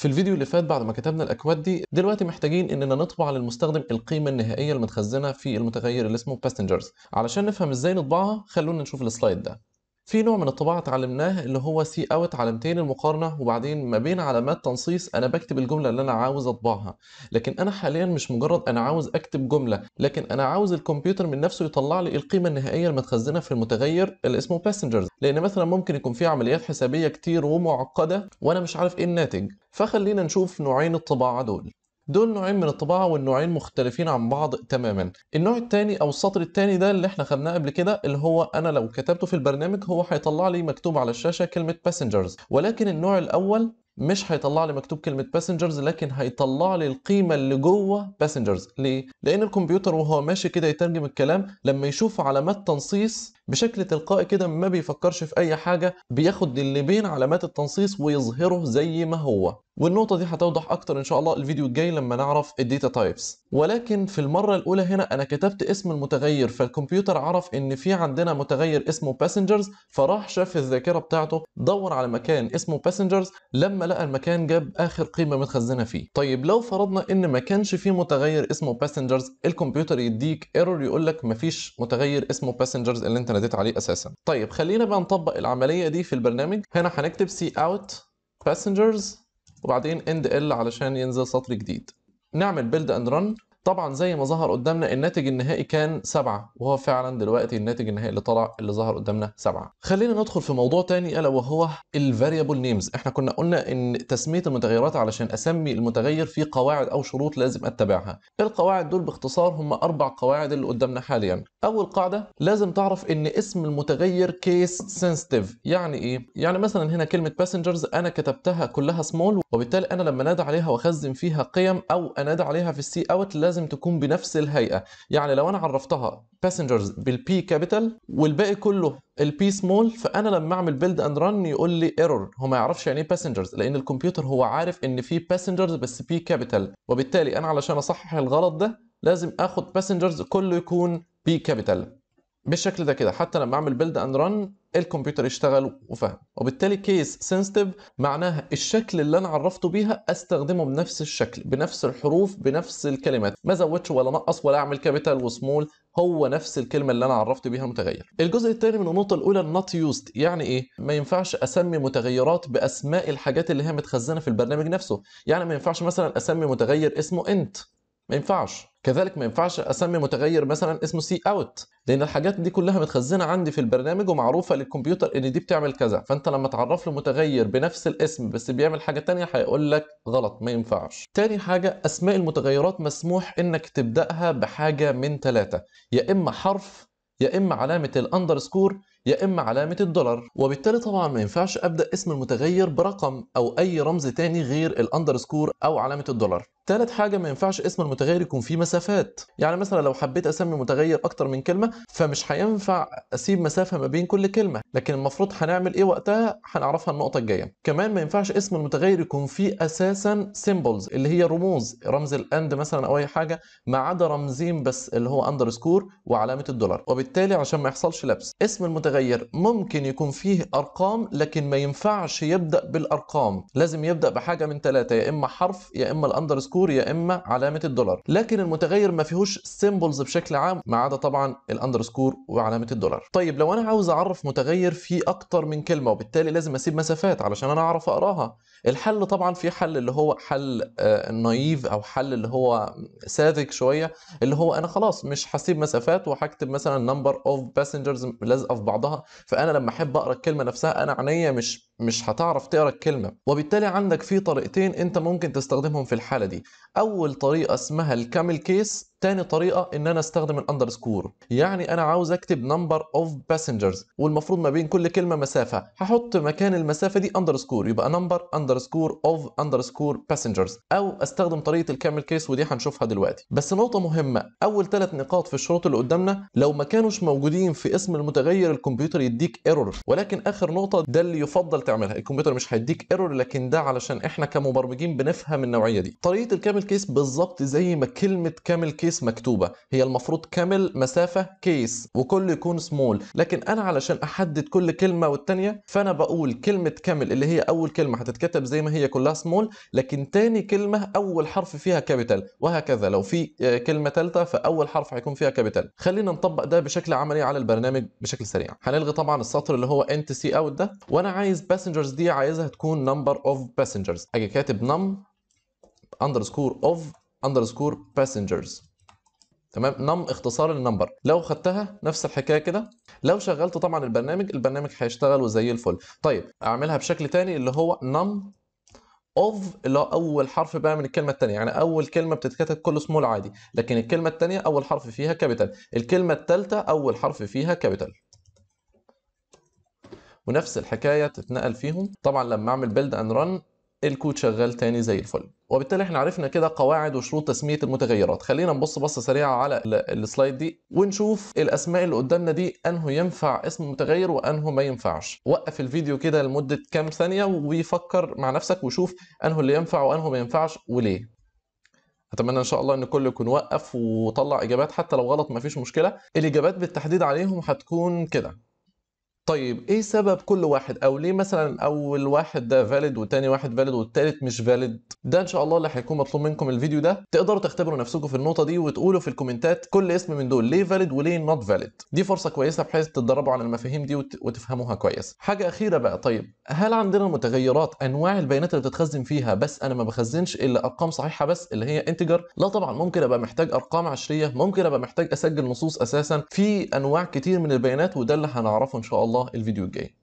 في الفيديو اللي فات بعد ما كتبنا الاكواد دي دلوقتي محتاجين اننا نطبع للمستخدم القيمه النهائيه المتخزنه في المتغير اللي اسمه passengers علشان نفهم ازاي نطبعها خلونا نشوف السلايد ده في نوع من الطباعة اتعلمناه اللي هو سي اوت علامتين المقارنة وبعدين ما بين علامات تنصيص أنا بكتب الجملة اللي أنا عاوز أطبعها، لكن أنا حاليا مش مجرد أنا عاوز أكتب جملة، لكن أنا عاوز الكمبيوتر من نفسه يطلع لي القيمة النهائية المتخزنة في المتغير اللي اسمه باسنجرز، لأن مثلا ممكن يكون في عمليات حسابية كتير ومعقدة وأنا مش عارف إيه الناتج، فخلينا نشوف نوعين الطباعة دول. دول نوعين من الطباعه والنوعين مختلفين عن بعض تماما النوع الثاني او السطر الثاني ده اللي احنا خدناه قبل كده اللي هو انا لو كتبته في البرنامج هو هيطلع لي مكتوب على الشاشه كلمه باسنجرز ولكن النوع الاول مش هيطلع لي مكتوب كلمه باسنجرز لكن هيطلع لي القيمه اللي جوه باسنجرز ليه لان الكمبيوتر وهو ماشي كده يترجم الكلام لما يشوف علامات تنصيص بشكل تلقائي كده ما بيفكرش في اي حاجه بياخد اللي بين علامات التنصيص ويظهره زي ما هو والنقطه دي هتوضح اكتر ان شاء الله الفيديو الجاي لما نعرف الديتا تايبس ولكن في المره الاولى هنا انا كتبت اسم المتغير فالكمبيوتر عرف ان في عندنا متغير اسمه باسنجرز فراح شاف الذاكره بتاعته دور على مكان اسمه باسنجرز لما لقى المكان جاب اخر قيمه متخزنه فيه طيب لو فرضنا ان ما كانش في متغير اسمه باسنجرز الكمبيوتر يديك ايرور يقول لك مفيش متغير اسمه باسنجرز اللي انت اعتمدت عليه اساسا طيب خلينا بقى نطبق العمليه دي في البرنامج هنا هنكتب سي اوت باسنجرز وبعدين اند ال علشان ينزل سطر جديد نعمل بيلد اند رن طبعا زي ما ظهر قدامنا الناتج النهائي كان سبعة وهو فعلا دلوقتي الناتج النهائي اللي طلع اللي ظهر قدامنا سبعة خلينا ندخل في موضوع تاني الا وهو الفاريبل نيمز احنا كنا قلنا ان تسميه المتغيرات علشان اسمي المتغير في قواعد او شروط لازم اتبعها القواعد دول باختصار هم اربع قواعد اللي قدامنا حاليا اول قاعده لازم تعرف ان اسم المتغير كيس سنسيتيف يعني ايه يعني مثلا هنا كلمه باسنجرز انا كتبتها كلها سمول وبالتالي انا لما نادى عليها واخزن فيها قيم او انادى عليها في السي اوت لازم تكون بنفس الهيئه يعني لو انا عرفتها باسنجرز بالبي كابيتال والباقي كله البي سمول فانا لما اعمل بيلد اند رن يقول لي ايرور هو ما يعرفش يعني ايه باسنجرز لان الكمبيوتر هو عارف ان في باسنجرز بس بي كابيتال وبالتالي انا علشان اصحح الغلط ده لازم اخد باسنجرز كله يكون بي كابيتال بالشكل ده كده حتى لما اعمل بيلد اند ران الكمبيوتر يشتغل وفهم وبالتالي كيس سنسيتيف معناها الشكل اللي انا عرفته بيها استخدمه بنفس الشكل بنفس الحروف بنفس الكلمات ما زودش ولا نقص ولا اعمل كابيتال وسمول هو نفس الكلمه اللي انا عرفت بيها المتغير الجزء الثاني من النقطه الاولى نوت يوزد يعني ايه ما ينفعش اسمي متغيرات باسماء الحاجات اللي هي متخزنه في البرنامج نفسه يعني ما ينفعش مثلا اسمي متغير اسمه انت ما ينفعش كذلك ما ينفعش اسمي متغير مثلا اسمه سي اوت لان الحاجات دي كلها متخزنه عندي في البرنامج ومعروفه للكمبيوتر ان دي بتعمل كذا فانت لما تعرف له متغير بنفس الاسم بس بيعمل حاجه تانية هيقول لك غلط ما ينفعش تاني حاجه اسماء المتغيرات مسموح انك تبداها بحاجه من ثلاثه يا اما حرف يا اما علامه الاندرسكور يا اما علامه الدولار وبالتالي طبعا ما ينفعش ابدا اسم المتغير برقم او اي رمز تاني غير الاندرسكور او علامه الدولار ثالث حاجه ما ينفعش اسم المتغير يكون فيه مسافات يعني مثلا لو حبيت اسمي متغير اكتر من كلمه فمش هينفع اسيب مسافه ما بين كل كلمه لكن المفروض هنعمل ايه وقتها هنعرفها النقطه الجايه كمان ما ينفعش اسم المتغير يكون فيه اساسا سيمبلز اللي هي رموز رمز الاند مثلا او اي حاجه ما عدا رمزين بس اللي هو اندرسكور وعلامه الدولار وبالتالي عشان ما يحصلش لبس اسم المتغير متغير ممكن يكون فيه ارقام لكن ما ينفعش يبدا بالارقام لازم يبدا بحاجه من ثلاثه يا اما حرف يا اما الاندرسكور يا اما علامه الدولار لكن المتغير ما فيهوش سيمبلز بشكل عام ما عدا طبعا الاندرسكور وعلامه الدولار طيب لو انا عاوز اعرف متغير فيه اكتر من كلمه وبالتالي لازم اسيب مسافات علشان انا اعرف اقراها الحل طبعا في حل اللي هو حل نايف آه، او حل اللي هو ساذج شويه اللي هو انا خلاص مش هسيب مسافات وهكتب مثلا نمبر اوف باسنجرز لازقه في بعض بعضها فانا لما احب اقرا الكلمه نفسها انا عينيا مش مش هتعرف تقرا الكلمه وبالتالي عندك في طريقتين انت ممكن تستخدمهم في الحاله دي اول طريقه اسمها الكامل كيس تاني طريقه ان انا استخدم الاندرسكور يعني انا عاوز اكتب نمبر اوف باسنجرز والمفروض ما بين كل كلمه مسافه هحط مكان المسافه دي اندرسكور يبقى نمبر اندرسكور اوف اندرسكور باسنجرز او استخدم طريقه الكامل كيس ودي هنشوفها دلوقتي بس نقطه مهمه اول ثلاث نقاط في الشروط اللي قدامنا لو ما كانوش موجودين في اسم المتغير الكمبيوتر يديك ايرور ولكن اخر نقطه ده اللي يفضل تعملها الكمبيوتر مش هيديك ايرور لكن ده علشان احنا كمبرمجين بنفهم النوعيه دي طريقه الكامل كيس بالظبط زي ما كلمه كامل كيس مكتوبه هي المفروض كامل مسافه كيس وكل يكون سمول لكن انا علشان احدد كل كلمه والثانيه فانا بقول كلمه كامل اللي هي اول كلمه هتتكتب زي ما هي كلها سمول لكن تاني كلمه اول حرف فيها كابيتال وهكذا لو في آه، كلمه ثالثه فاول حرف هيكون فيها كابيتال خلينا نطبق ده بشكل عملي على البرنامج بشكل سريع هنلغي طبعا السطر اللي هو انت سي اوت ده وانا عايز الباسنجرز دي عايزها تكون نمبر اوف باسنجرز اجي كاتب نم اندرسكور اوف اندرسكور باسنجرز تمام نم اختصار النمبر لو خدتها نفس الحكايه كده لو شغلت طبعا البرنامج البرنامج هيشتغل وزي الفل طيب اعملها بشكل تاني اللي هو نم اوف اللي هو اول حرف بقى من الكلمه الثانيه يعني اول كلمه بتتكتب كله سمول عادي لكن الكلمه الثانيه اول حرف فيها كابيتال الكلمه الثالثه اول حرف فيها كابيتال ونفس الحكايه تتنقل فيهم طبعا لما اعمل بيلد اند ران الكود شغال تاني زي الفل وبالتالي احنا عرفنا كده قواعد وشروط تسميه المتغيرات خلينا نبص بصه سريعه على السلايد دي ونشوف الاسماء اللي قدامنا دي انه ينفع اسم متغير وانه ما ينفعش وقف الفيديو كده لمده كام ثانيه وفكر مع نفسك وشوف انه اللي ينفع وانه ما ينفعش وليه اتمنى ان شاء الله ان كله يكون وقف وطلع اجابات حتى لو غلط مفيش مشكله الاجابات بالتحديد عليهم هتكون كده طيب ايه سبب كل واحد او ليه مثلا اول واحد ده فاليد وتاني واحد فاليد والتالت مش فاليد ده ان شاء الله اللي هيكون مطلوب منكم الفيديو ده تقدروا تختبروا نفسكم في النقطه دي وتقولوا في الكومنتات كل اسم من دول ليه فاليد وليه نوت فاليد دي فرصه كويسه بحيث تتدربوا على المفاهيم دي وتفهموها كويس حاجه اخيره بقى طيب هل عندنا متغيرات انواع البيانات اللي بتتخزن فيها بس انا ما بخزنش الا ارقام صحيحه بس اللي هي انتجر لا طبعا ممكن ابقى محتاج ارقام عشريه ممكن ابقى محتاج اسجل نصوص اساسا في انواع كتير من البيانات وده اللي هنعرفه ان شاء الله الله الفيديو الجاي